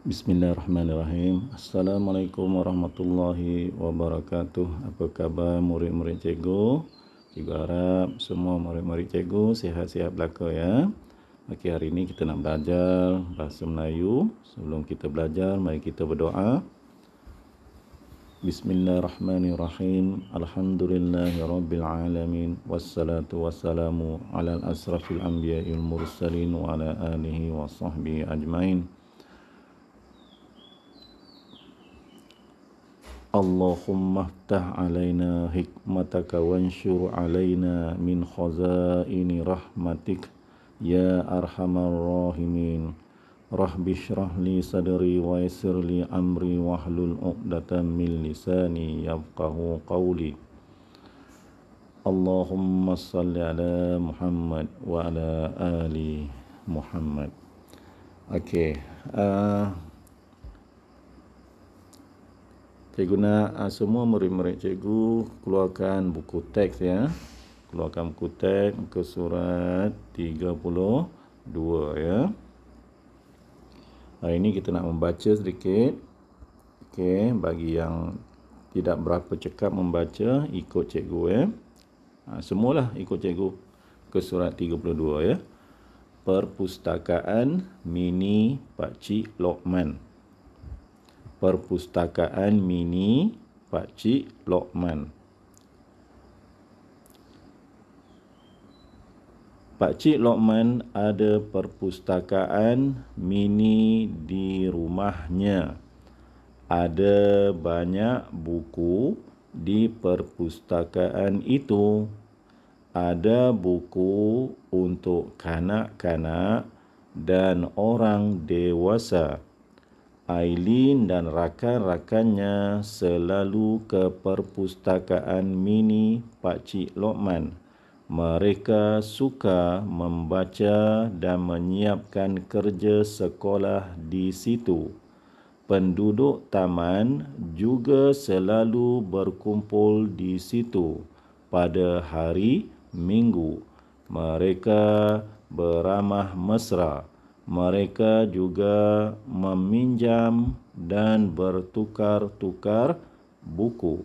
Bismillahirrahmanirrahim Assalamualaikum warahmatullahi wabarakatuh Apa khabar murid-murid cikgu? Cikgu harap semua murid-murid cikgu sihat-sihat belaka ya Ok hari ini kita nak belajar bahasa Melayu Sebelum kita belajar mari kita berdoa Bismillahirrahmanirrahim Alhamdulillahirrabbilalamin Wassalatu wassalamu ala asrafil anbiya'il mursalin Wa ala alihi wa sahbihi ajmain اللهم افتح علينا حكمتك وانشر علينا من خزائن رحمتك يا ارحم الراحمين رب اشرح لي صدري ويسر لي امري واحلل عقدة من لساني يفقه قولي اللهم صل على محمد وعلى ال محمد اوكي okay. uh... Cikgu nak uh, semua murid-murid cikgu keluarkan buku teks ya. Keluarkan buku teks ke surat 32 ya. Hari ini kita nak membaca sedikit. Okey, bagi yang tidak berapa cekap membaca, ikut cikgu ya. Ha, semualah ikut cikgu ke surat 32 ya. Perpustakaan Mini Pakcik Lokman. Lokman. Perpustakaan Mini Pakcik Lokman. Pakcik Lokman ada perpustakaan mini di rumahnya. Ada banyak buku di perpustakaan itu. Ada buku untuk kanak-kanak dan orang dewasa. Aileen dan rakan-rakannya selalu ke perpustakaan mini Pakcik Lokman. Mereka suka membaca dan menyiapkan kerja sekolah di situ. Penduduk taman juga selalu berkumpul di situ pada hari Minggu. Mereka beramah mesra mereka juga meminjam dan bertukar-tukar buku.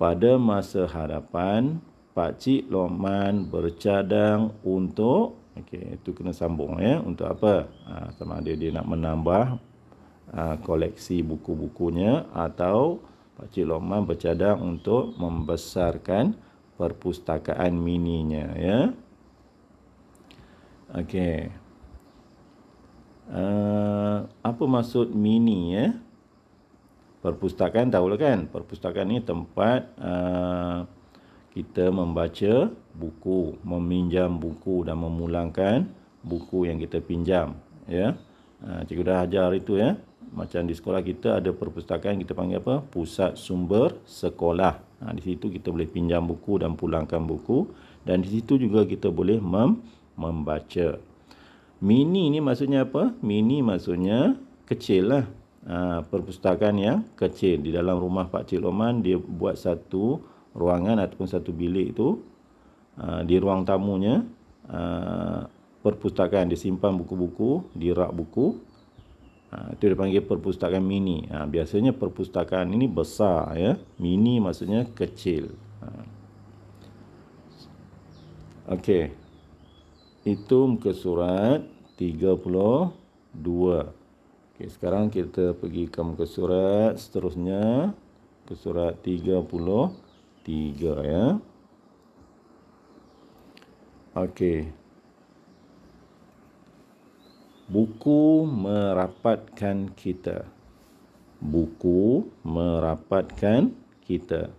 Pada masa hadapan, Pak Cik Loman bercadang untuk okay, itu kena sambung ya untuk apa? Ha, sama ada dia nak menambah ha, koleksi buku-bukunya atau Pak Cik Loman bercadang untuk membesarkan perpustakaan mininya ya. Okey. Eh, apa maksud mini ya? Eh? Perpustakaan tahulah kan? Perpustakaan ni tempat uh, kita membaca buku, meminjam buku dan memulangkan buku yang kita pinjam, ya. Yeah? Uh, cikgu dah ajar itu ya. Yeah? Macam di sekolah kita ada perpustakaan kita panggil apa? Pusat sumber sekolah. Ha, di situ kita boleh pinjam buku dan pulangkan buku dan di situ juga kita boleh mem membaca. Mini ni maksudnya apa? Mini maksudnya kecil lah. Ha, perpustakaan yang kecil. Di dalam rumah Pak Cik Loman, dia buat satu ruangan ataupun satu bilik tu. Ha, di ruang tamunya, ha, perpustakaan. Dia simpan buku-buku di rak buku. Ha, itu dia panggil perpustakaan mini. Ha, biasanya perpustakaan ini besar. ya. Mini maksudnya kecil. Ha. Okey. Itu muka surat 32. Okey, sekarang kita pergi ke muka surat seterusnya. Muka surat 33 ya. Okey. Buku merapatkan kita. Buku merapatkan kita.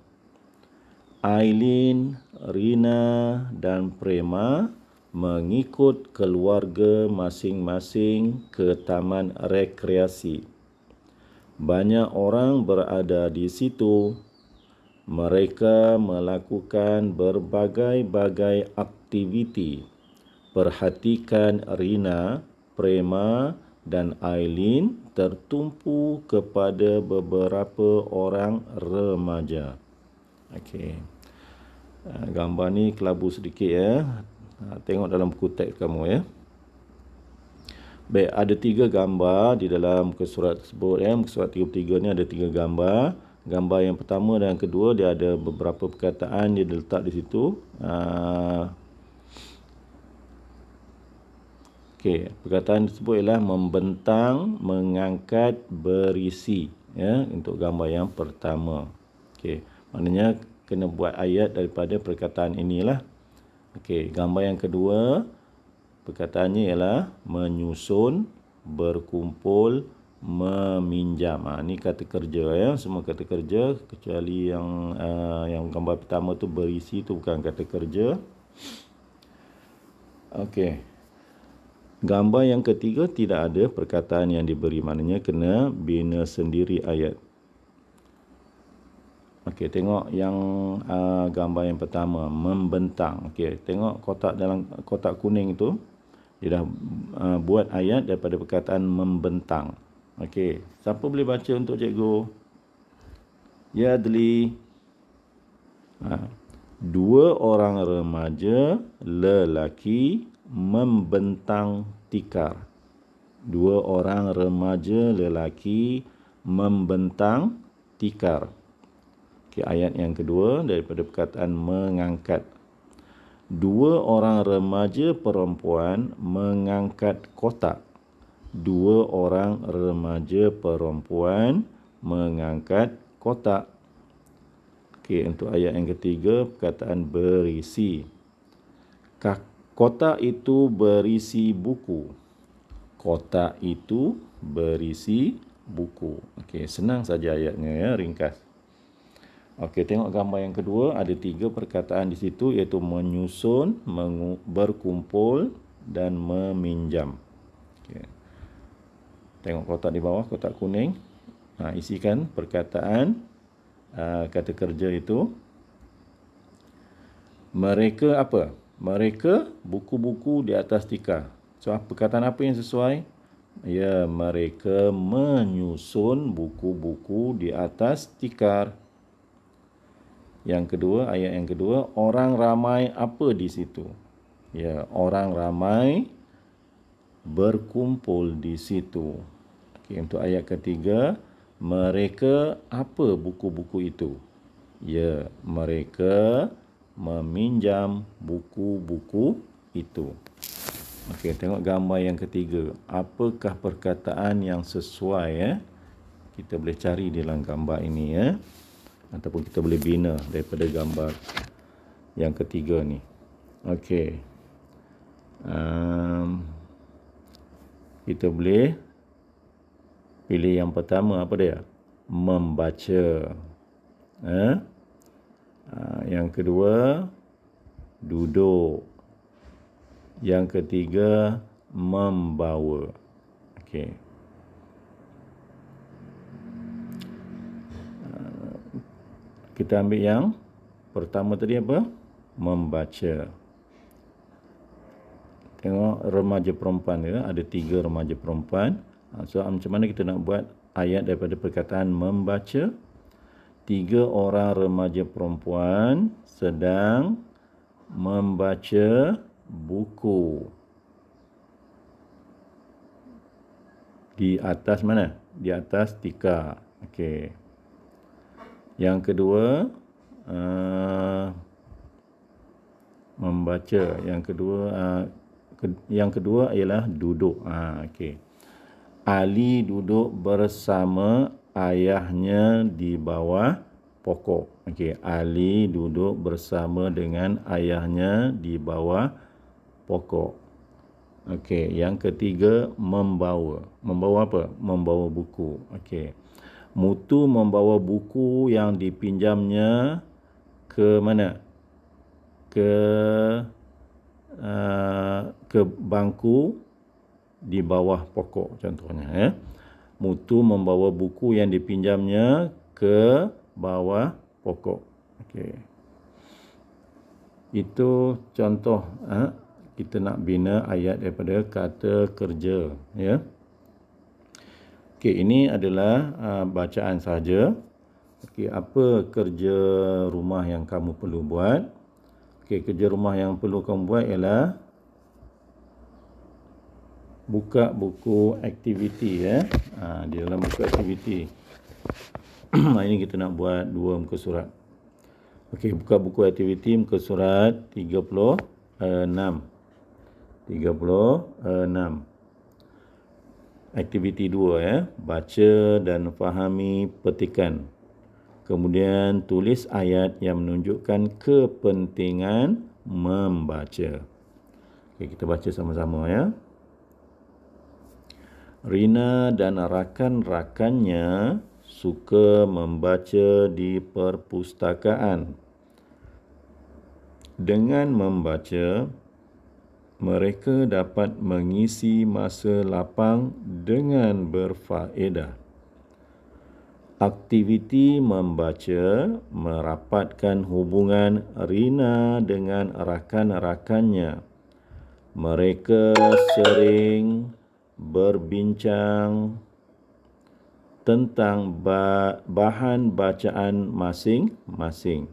Aileen, Rina dan Prema mengikut keluarga masing-masing ke taman rekreasi. Banyak orang berada di situ. Mereka melakukan berbagai-bagai aktiviti. Perhatikan Rina, Prema dan Aileen tertumpu kepada beberapa orang remaja. Okey. Ah, gambar ni kelabu sedikit ya ha, Tengok dalam buku teks kamu ya Baik, ada tiga gambar di dalam muka surat tersebut ya. Muka surat 33 ni ada tiga gambar Gambar yang pertama dan yang kedua Dia ada beberapa perkataan dia letak di situ ha. Okey, perkataan tersebut ialah Membentang, mengangkat, berisi ya Untuk gambar yang pertama Okey, maknanya kena buat ayat daripada perkataan inilah Okey, gambar yang kedua perkataannya ialah menyusun, berkumpul, meminjam. Ha, ini kata kerja ya, semua kata kerja kecuali yang uh, yang gambar pertama tu berisi tu bukan kata kerja. Okey. Gambar yang ketiga tidak ada perkataan yang diberi maknanya kena bina sendiri ayat Okey, tengok yang uh, gambar yang pertama membentang. Okey, tengok kotak dalam kotak kuning itu dia dah uh, buat ayat daripada perkataan membentang. Okey, siapa boleh baca untuk cikgu? Yadli. Ha. Dua orang remaja lelaki membentang tikar. Dua orang remaja lelaki membentang tikar. Okay, ayat yang kedua daripada perkataan mengangkat. Dua orang remaja perempuan mengangkat kotak. Dua orang remaja perempuan mengangkat kotak. Okey, untuk ayat yang ketiga, perkataan berisi. Kotak itu berisi buku. Kotak itu berisi buku. Okay senang saja ayatnya ya, ringkas. Okey, tengok gambar yang kedua. Ada tiga perkataan di situ iaitu menyusun, berkumpul dan meminjam. Okay. Tengok kotak di bawah, kotak kuning. Ha, isikan perkataan uh, kata kerja itu. Mereka apa? Mereka buku-buku di atas tikar. So, perkataan apa yang sesuai? Ya, mereka menyusun buku-buku di atas tikar. Yang kedua, ayat yang kedua, orang ramai apa di situ? Ya, orang ramai berkumpul di situ. Okay untuk ayat ketiga, mereka apa buku-buku itu? Ya, mereka meminjam buku-buku itu. Okey, tengok gambar yang ketiga. Apakah perkataan yang sesuai ya? Kita boleh cari di dalam gambar ini ya ataupun kita boleh bina daripada gambar yang ketiga ni. Okey. Um, kita boleh pilih yang pertama apa dia? Membaca. Eh? Ha? yang kedua duduk. Yang ketiga membawa. Okey. Kita ambil yang pertama tadi apa? Membaca. Tengok remaja perempuan ke? Ya, ada tiga remaja perempuan. Ha, so, macam mana kita nak buat ayat daripada perkataan membaca? Tiga orang remaja perempuan sedang membaca buku. Di atas mana? Di atas tikar. Okey. Yang kedua uh, membaca. Yang kedua uh, ke, yang kedua ialah duduk. Ah okey. Ali duduk bersama ayahnya di bawah pokok. Okey, Ali duduk bersama dengan ayahnya di bawah pokok. Okey, yang ketiga membawa. Membawa apa? Membawa buku. Okey. Mutu membawa buku yang dipinjamnya ke mana? Ke uh, ke bangku di bawah pokok contohnya ya. Mutu membawa buku yang dipinjamnya ke bawah pokok. Okey. Itu contoh ha? kita nak bina ayat daripada kata kerja ya. Okey, ini adalah uh, bacaan sahaja. Okey, apa kerja rumah yang kamu perlu buat? Okey, kerja rumah yang perlu kamu buat ialah buka buku aktiviti ya. Eh. Ha, di dalam buku aktiviti. nah, ini kita nak buat dua muka surat. Okey, buka buku aktiviti muka surat 36. 36 aktiviti dua ya baca dan fahami petikan kemudian tulis ayat yang menunjukkan kepentingan membaca Okay kita baca sama-sama ya Rina dan rakan-rakannya suka membaca di perpustakaan dengan membaca mereka dapat mengisi masa lapang dengan berfaedah. Aktiviti membaca merapatkan hubungan Rina dengan rakan-rakannya. Mereka sering berbincang tentang bahan bacaan masing-masing.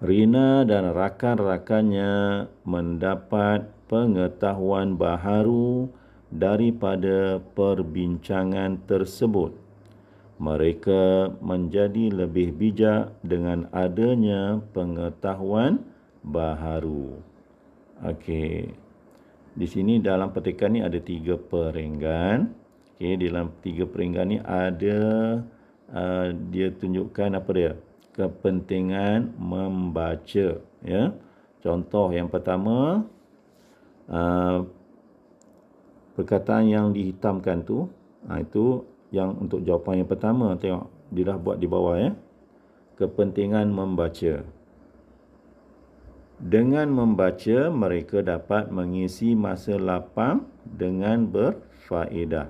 Rina dan rakan-rakannya mendapat pengetahuan baharu daripada perbincangan tersebut. Mereka menjadi lebih bijak dengan adanya pengetahuan baharu. Okey. Di sini dalam petikan ini ada tiga peringgan. Okey, dalam tiga peringgan ini ada uh, dia tunjukkan apa dia? kepentingan membaca ya contoh yang pertama uh, perkataan yang dihitamkan tu ha, itu yang untuk jawapan yang pertama tengok dia dah buat di bawah ya kepentingan membaca dengan membaca mereka dapat mengisi masa lapang dengan berfaedah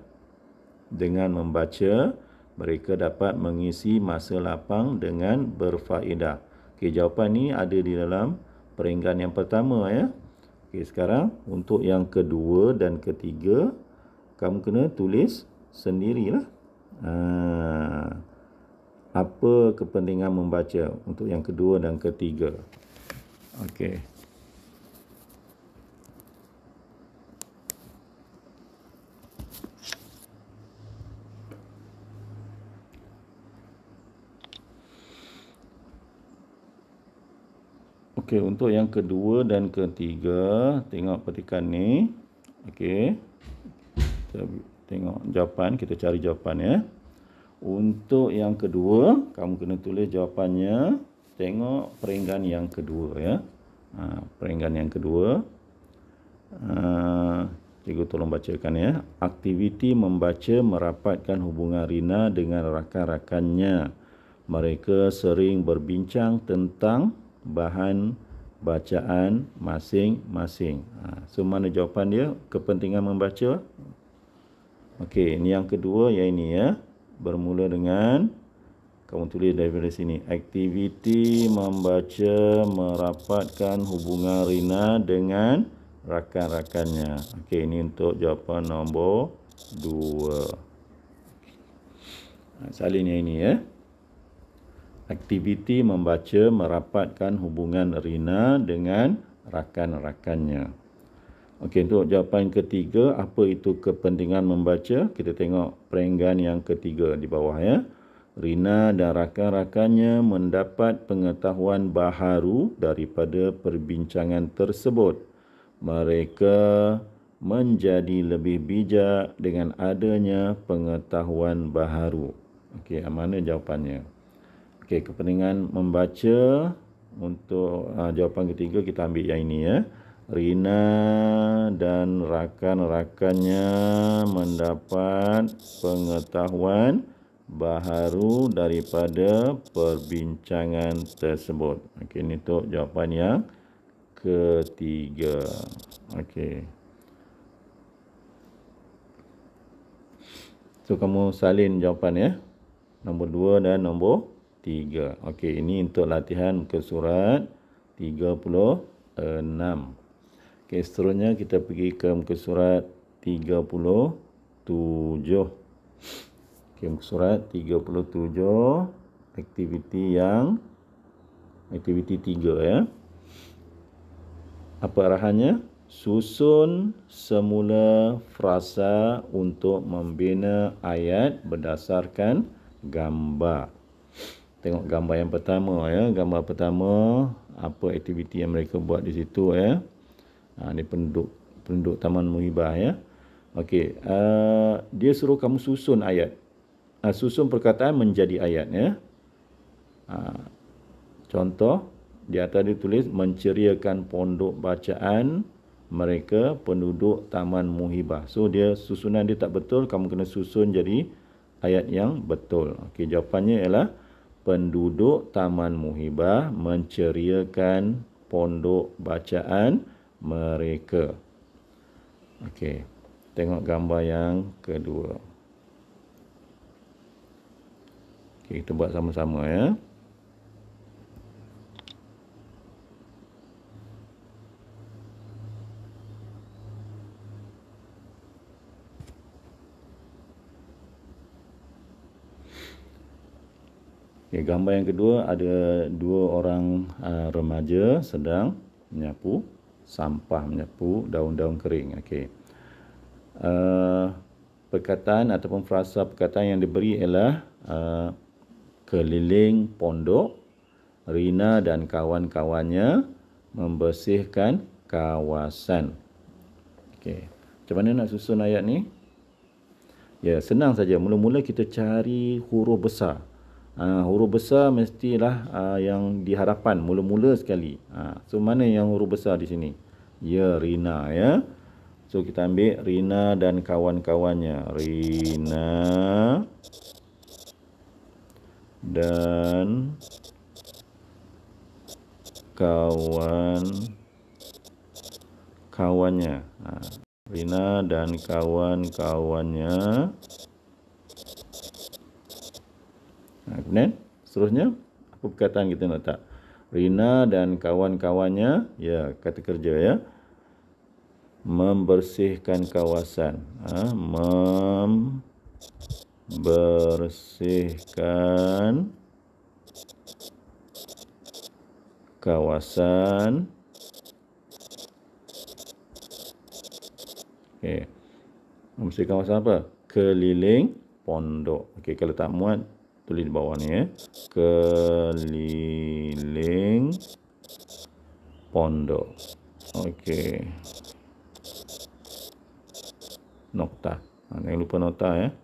dengan membaca mereka dapat mengisi masa lapang dengan berfaedah. Okey, jawapan ni ada di dalam peringkat yang pertama ya. Okey, sekarang untuk yang kedua dan ketiga, kamu kena tulis sendirilah. Ha, apa kepentingan membaca untuk yang kedua dan ketiga. Okey. Okey, untuk yang kedua dan ketiga, tengok petikan ni. Okey. Tengok jawapan, kita cari jawapan ya. Untuk yang kedua, kamu kena tulis jawapannya. Tengok peringgan yang kedua ya. Ha, peringgan yang kedua. Ha, cikgu tolong bacakan ya. Aktiviti membaca merapatkan hubungan Rina dengan rakan-rakannya. Mereka sering berbincang tentang bahan bacaan masing-masing. Ha, so mana jawapan dia? Kepentingan membaca. Okey, ini yang kedua yang ini ya. Bermula dengan kamu tulis daripada sini. Aktiviti membaca merapatkan hubungan Rina dengan rakan-rakannya. Okey, ini untuk jawapan nombor dua. Ha, Salinnya ini ya aktiviti membaca merapatkan hubungan Rina dengan rakan-rakannya. Okey, untuk jawapan ketiga, apa itu kepentingan membaca? Kita tengok perenggan yang ketiga di bawah ya. Rina dan rakan-rakannya mendapat pengetahuan baharu daripada perbincangan tersebut. Mereka menjadi lebih bijak dengan adanya pengetahuan baharu. Okey, mana jawapannya? Okey, kepentingan membaca untuk uh, jawapan ketiga kita ambil yang ini ya. Rina dan rakan-rakannya mendapat pengetahuan baharu daripada perbincangan tersebut. Okey, ini untuk jawapan yang ketiga. Okey. So, kamu salin jawapan ya. Nombor dua dan nombor 3. Tiga. Okey, ini untuk latihan muka surat tiga puluh enam. Okey, seterusnya kita pergi ke muka surat 37. Okey, muka surat tiga puluh tujuh. aktiviti yang aktiviti tiga ya. Apa arahannya? Susun semula frasa untuk membina ayat berdasarkan gambar. Tengok gambar yang pertama ya. Gambar pertama apa aktiviti yang mereka buat di situ ya. Ha, ini penduduk penduduk Taman Muhibah ya. Okey, uh, dia suruh kamu susun ayat. Uh, susun perkataan menjadi ayat ya. Uh, contoh di atas dia tulis menceriakan pondok bacaan mereka penduduk Taman Muhibah. So dia susunan dia tak betul, kamu kena susun jadi ayat yang betul. Okey, jawapannya ialah penduduk Taman Muhibah menceriakan pondok bacaan mereka. Okey, tengok gambar yang kedua. Okey, kita buat sama-sama ya. Okay, gambar yang kedua ada dua orang uh, remaja sedang menyapu sampah, menyapu daun-daun kering. Okay. Uh, perkataan ataupun frasa perkataan yang diberi ialah uh, keliling pondok Rina dan kawan-kawannya membersihkan kawasan. Okay, Macam mana nak susun ayat ni? Ya, senang saja. Mula-mula kita cari huruf besar uh, huruf besar mestilah uh, yang diharapkan. mula-mula sekali. Uh, so mana yang huruf besar di sini? Ya Rina ya. So kita ambil Rina dan kawan-kawannya. Rina dan kawan kawannya. Ha. Rina dan kawan-kawannya. Ha, kemudian seterusnya apa perkataan kita nak letak? Rina dan kawan-kawannya, ya kata kerja ya. Membersihkan kawasan. Ha, membersihkan kawasan. Okay. Membersihkan kawasan apa? Keliling pondok. Okey, kalau tak muat, tulis di bawah ni ya. Keliling pondok. Okey. Nokta. Ha, jangan lupa nota ya. Eh.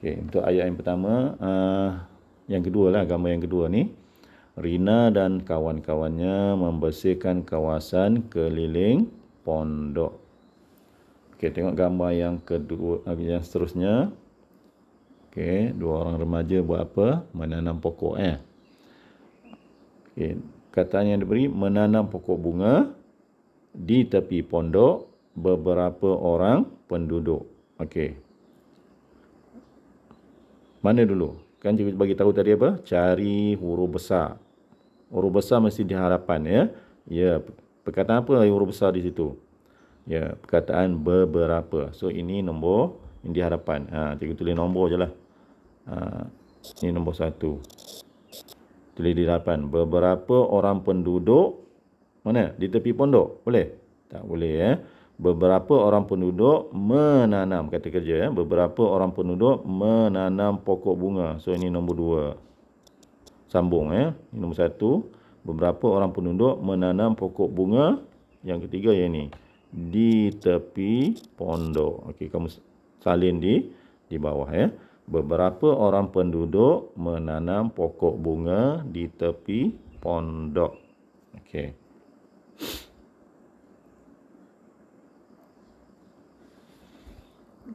Okey, untuk ayat yang pertama, uh, yang kedua lah, gambar yang kedua ni. Rina dan kawan-kawannya membersihkan kawasan keliling pondok. Okey, tengok gambar yang kedua, yang seterusnya. Okey, dua orang remaja buat apa? Menanam pokok eh. Okey, katanya diberi menanam pokok bunga di tepi pondok beberapa orang penduduk. Okey. Mana dulu? Kan cikgu bagi tahu tadi apa? Cari huruf besar. Huruf besar mesti di harapan ya. Ya, perkataan apa huruf besar di situ? Ya, perkataan beberapa. So ini nombor 2. Ini di hadapan. Ha, cikgu tulis nombor je lah. Ha, ini nombor satu. Tulis di hadapan. Beberapa orang penduduk. Mana? Di tepi pondok. Boleh? Tak boleh. Eh? Beberapa orang penduduk menanam. Kata kerja. Eh? Beberapa orang penduduk menanam pokok bunga. So, ini nombor dua. Sambung. Eh? Ini nombor satu. Beberapa orang penduduk menanam pokok bunga. Yang ketiga yang ini. Di tepi pondok. Okey, kamu salin di di bawah ya. Beberapa orang penduduk menanam pokok bunga di tepi pondok. Okey.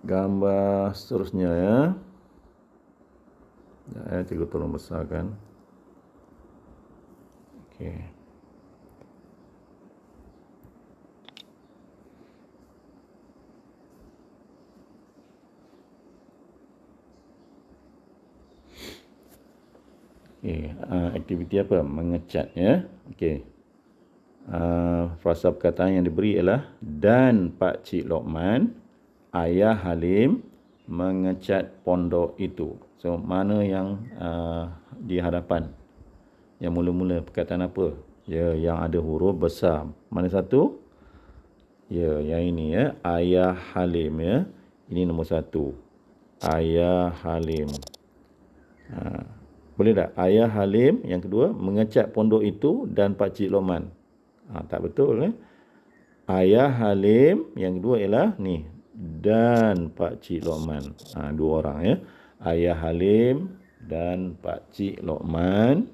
Gambar seterusnya ya. Ya, eh, cikgu tolong besarkan. Okey. Okay. Uh, aktiviti apa? Mengecat ya. Okey. Uh, frasa perkataan yang diberi ialah dan Pak Cik Lokman ayah Halim mengecat pondok itu. So mana yang uh, di hadapan? Yang mula-mula perkataan apa? Ya, yang ada huruf besar. Mana satu? Ya, yang ini ya. Ayah Halim ya. Ini nombor satu. Ayah Halim. Uh. Boleh tak? Ayah Halim yang kedua mengecat pondok itu dan Pak Cik Loman. Ha, tak betul eh. Ayah Halim yang kedua ialah ni dan Pak Cik Loman. Ha, dua orang ya. Ayah Halim dan Pak Cik Loman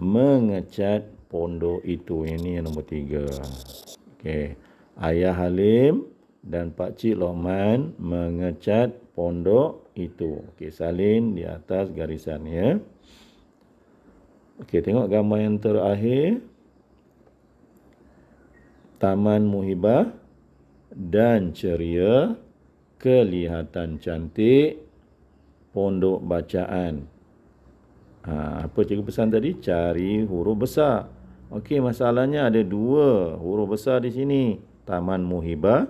mengecat pondok itu. Ini yang nombor tiga. Okey. Ayah Halim dan Pak Cik Loman mengecat pondok itu. Okey, salin di atas garisannya. Okey, tengok gambar yang terakhir. Taman Muhibah dan ceria kelihatan cantik pondok bacaan. Ha, apa cikgu pesan tadi? Cari huruf besar. Okey, masalahnya ada dua huruf besar di sini. Taman Muhibah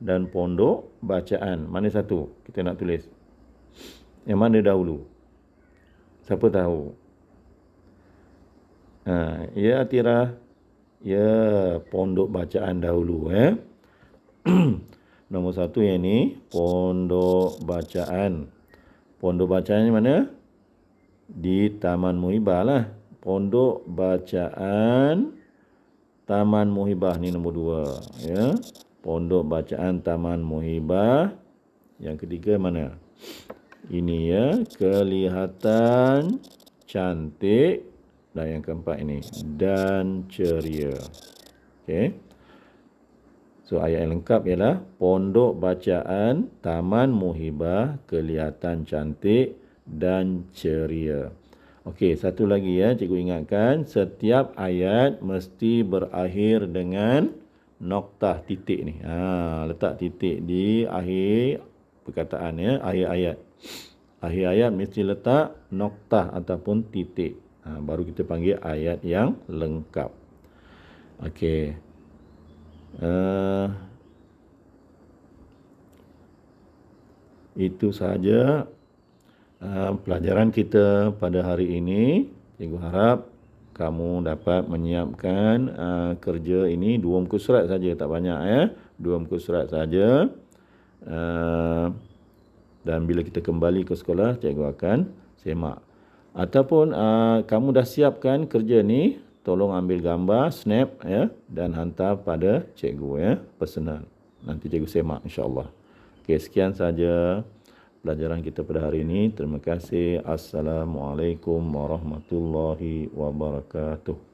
dan pondok bacaan. Mana satu kita nak tulis? yang mana dahulu siapa tahu ha, ya Atira ya pondok bacaan dahulu eh nombor satu yang ni pondok bacaan pondok bacaan mana di Taman Muhibah lah pondok bacaan Taman Muhibah ni nombor dua ya pondok bacaan Taman Muhibah yang ketiga mana ini ya kelihatan cantik dan yang keempat ini dan ceria okey so ayat yang lengkap ialah pondok bacaan taman muhibah kelihatan cantik dan ceria okey satu lagi ya cikgu ingatkan setiap ayat mesti berakhir dengan noktah titik ni ha letak titik di akhir perkataan ya akhir ayat Akhir ayat mesti letak noktah ataupun titik. Ha, baru kita panggil ayat yang lengkap. Okey. Uh, itu sahaja uh, pelajaran kita pada hari ini. Saya harap kamu dapat menyiapkan uh, kerja ini dua muka surat saja tak banyak ya dua muka surat saja uh, dan bila kita kembali ke sekolah cikgu akan semak ataupun uh, kamu dah siapkan kerja ni tolong ambil gambar snap ya dan hantar pada cikgu ya personal nanti cikgu semak insyaallah Okay sekian saja pelajaran kita pada hari ini terima kasih assalamualaikum warahmatullahi wabarakatuh